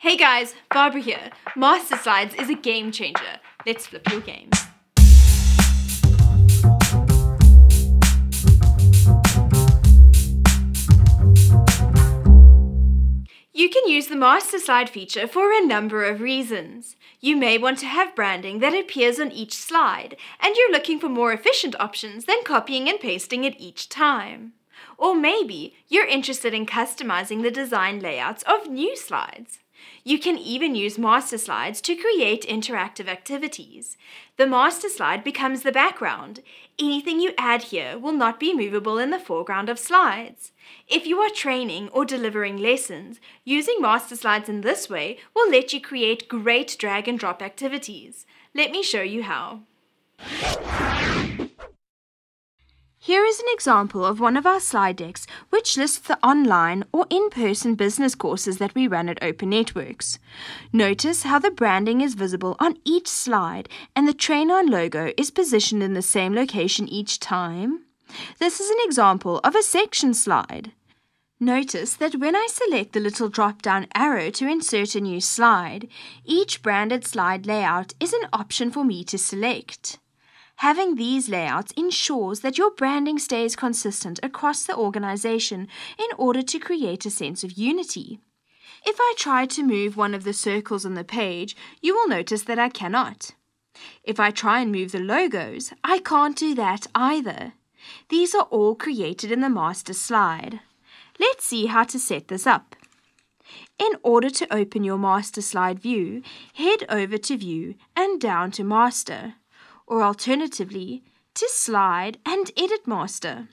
Hey guys, Barbara here. Master Slides is a game changer. Let's flip your game. You can use the master slide feature for a number of reasons. You may want to have branding that appears on each slide, and you're looking for more efficient options than copying and pasting it each time. Or maybe you're interested in customizing the design layouts of new slides. You can even use master slides to create interactive activities. The master slide becomes the background. Anything you add here will not be movable in the foreground of slides. If you are training or delivering lessons, using master slides in this way will let you create great drag and drop activities. Let me show you how. Here is an example of one of our slide decks which lists the online or in-person business courses that we run at Open Networks. Notice how the branding is visible on each slide and the train-on logo is positioned in the same location each time. This is an example of a section slide. Notice that when I select the little drop down arrow to insert a new slide, each branded slide layout is an option for me to select. Having these layouts ensures that your branding stays consistent across the organization in order to create a sense of unity. If I try to move one of the circles on the page, you will notice that I cannot. If I try and move the logos, I can't do that either. These are all created in the master slide. Let's see how to set this up. In order to open your master slide view, head over to view and down to master or alternatively, to Slide and Edit Master.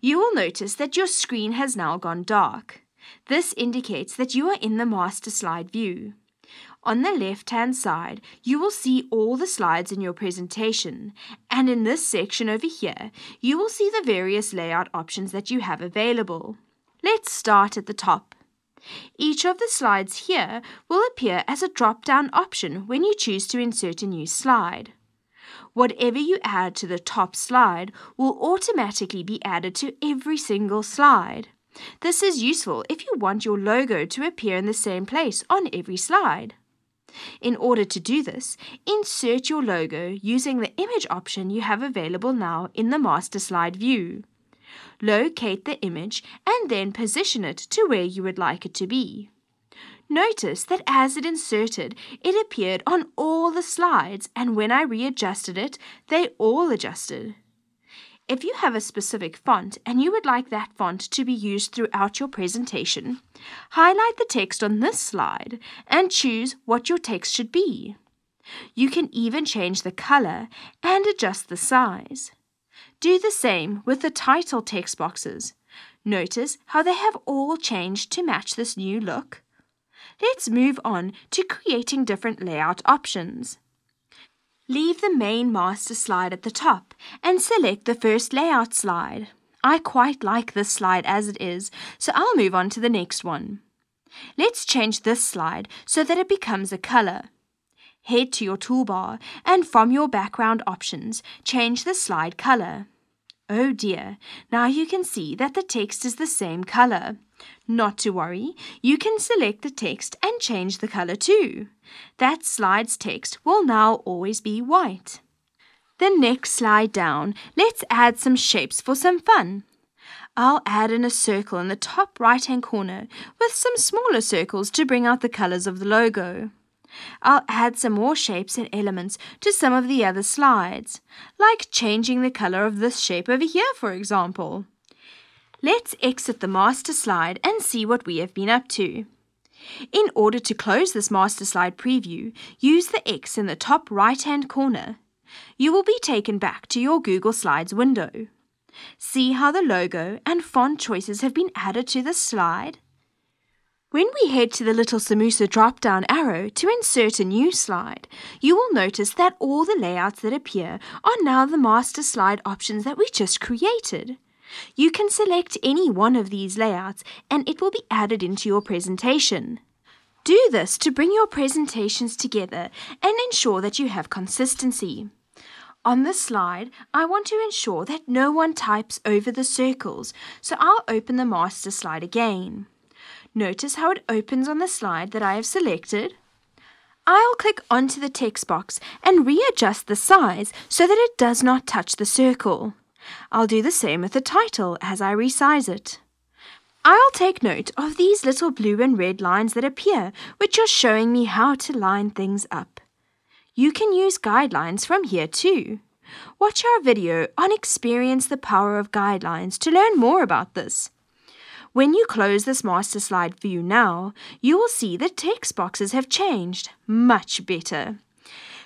You will notice that your screen has now gone dark. This indicates that you are in the master slide view. On the left hand side, you will see all the slides in your presentation, and in this section over here, you will see the various layout options that you have available. Let's start at the top. Each of the slides here will appear as a drop down option when you choose to insert a new slide. Whatever you add to the top slide will automatically be added to every single slide. This is useful if you want your logo to appear in the same place on every slide. In order to do this, insert your logo using the image option you have available now in the master slide view. Locate the image and then position it to where you would like it to be. Notice that as it inserted, it appeared on all the slides, and when I readjusted it, they all adjusted. If you have a specific font and you would like that font to be used throughout your presentation, highlight the text on this slide and choose what your text should be. You can even change the color and adjust the size. Do the same with the title text boxes. Notice how they have all changed to match this new look. Let's move on to creating different layout options. Leave the main master slide at the top and select the first layout slide. I quite like this slide as it is, so I'll move on to the next one. Let's change this slide so that it becomes a color. Head to your toolbar and from your background options, change the slide color. Oh dear, now you can see that the text is the same color. Not to worry, you can select the text and change the color too. That slide's text will now always be white. The next slide down, let's add some shapes for some fun. I'll add in a circle in the top right hand corner with some smaller circles to bring out the colors of the logo. I'll add some more shapes and elements to some of the other slides, like changing the color of this shape over here, for example. Let's exit the master slide and see what we have been up to. In order to close this master slide preview, use the X in the top right-hand corner. You will be taken back to your Google Slides window. See how the logo and font choices have been added to this slide? When we head to the little Samusa drop down arrow to insert a new slide, you will notice that all the layouts that appear are now the master slide options that we just created. You can select any one of these layouts and it will be added into your presentation. Do this to bring your presentations together and ensure that you have consistency. On this slide, I want to ensure that no one types over the circles, so I'll open the master slide again. Notice how it opens on the slide that I have selected. I'll click onto the text box and readjust the size so that it does not touch the circle. I'll do the same with the title as I resize it. I'll take note of these little blue and red lines that appear, which are showing me how to line things up. You can use guidelines from here too. Watch our video on Experience the Power of Guidelines to learn more about this. When you close this master slide view now, you will see the text boxes have changed, much better.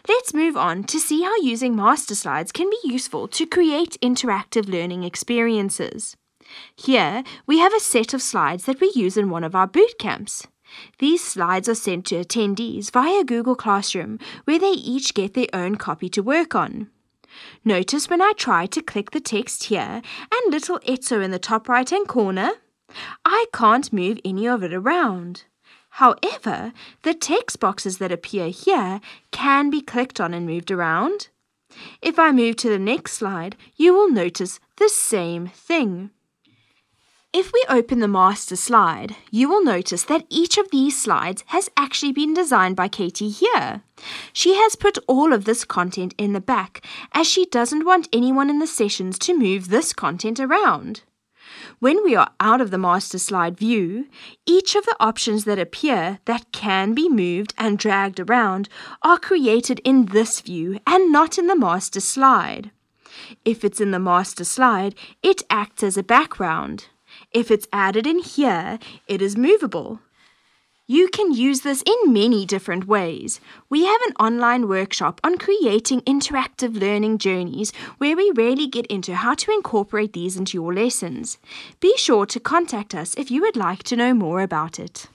Let's move on to see how using master slides can be useful to create interactive learning experiences. Here, we have a set of slides that we use in one of our boot camps. These slides are sent to attendees via Google Classroom, where they each get their own copy to work on. Notice when I try to click the text here and little Etso in the top right hand corner, I can't move any of it around. However, the text boxes that appear here can be clicked on and moved around. If I move to the next slide, you will notice the same thing. If we open the master slide, you will notice that each of these slides has actually been designed by Katie here. She has put all of this content in the back as she doesn't want anyone in the sessions to move this content around. When we are out of the master slide view, each of the options that appear that can be moved and dragged around are created in this view and not in the master slide. If it's in the master slide, it acts as a background. If it's added in here, it is movable. You can use this in many different ways. We have an online workshop on creating interactive learning journeys where we really get into how to incorporate these into your lessons. Be sure to contact us if you would like to know more about it.